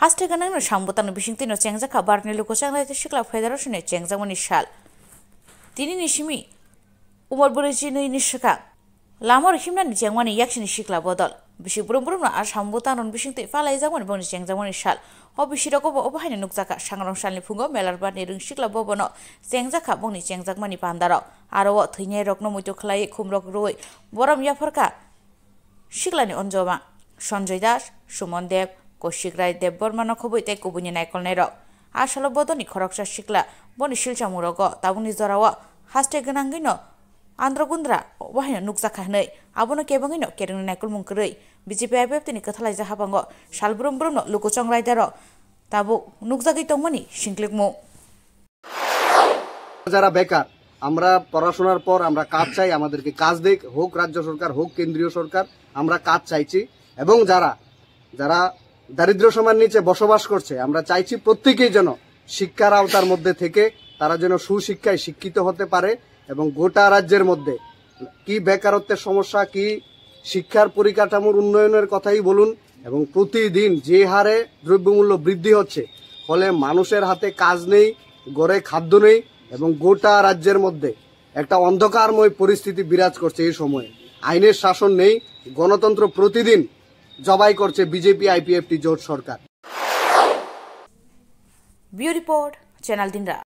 গান 하스테가는 상보다는 비싱티노 쟁자카 바르넬로 고장라이트 시클라 페더레이션의 쟁자원이 샬 তিনি নিশিমি উমর বলেছি নই নিশাকা লামর হিমনানি জেংওয়ানি ইয়াকশিনি শিখলা বদল বেশি বুরুম বুরুম আর সাম্বতানন বিশিংতে ফালাই যামন বংনি জেংজামনি শাল অ বিশিরকব অবহাইনি নুকজাকা সাংরং শালনি ফুঙ্গ মেলার বারনি রং শিখলা ববন জেংজাকা বংনি জেংজাকমানি পান্দার আর ও থৈনিয়াই রগ্ন মৈতো খেলাই খুমরক রই বরম ইয়াফরকা শিখলানি অঞ্জমা সঞ্জয় দাস সুমন দেব koshikrai debbormano khoboi te kubuni naikolnero ashalo bodoni khoroksa shikla boni shilcha murogo tabuni zorawa haste gnangino androgundra wahino nukja khanei abono kebongino kerung naikol mungkrei bijepi aibep tini kathalai ja habango shalbrum brumno lukuchong raidaro tabu nukjagi tongmani shinglikmu যারা বেকার আমরা পড়াশোনার পর আমরা কাজ চাই আমাদেরকে কাজ দেখ হোক রাজ্য সরকার হোক কেন্দ্রীয় সরকার আমরা কাজ চাইছি এবং যারা যারা দারিদ্র সীমার নিচে বসবাস করছে আমরা চাইছি প্রত্যেকেই যেন শিক্ষার আওতার মধ্যে থেকে তারা যেন সুশিক্ষায় শিক্ষিত হতে পারে এবং গোটা রাজ্যের মধ্যে কি বেকারত্বের সমস্যা কি শিক্ষার পরিকাঠামোর উন্নয়নের কথাই বলুন এবং প্রতিদিন যে হারে দ্রব্যমূল্য বৃদ্ধি হচ্ছে ফলে মানুষের হাতে কাজ নেই গড়ে খাদ্য নেই এবং গোটা রাজ্যের মধ্যে একটা অন্ধকারময় পরিস্থিতি বিরাজ করছে এই সময়ে আইনের শাসন নেই গণতন্ত্র প্রতিদিন জবাই করছে বিজেপি আইপিএফটি জোট সরকার ব্যুরো রিপোর্ট চ্যানেল দিনরা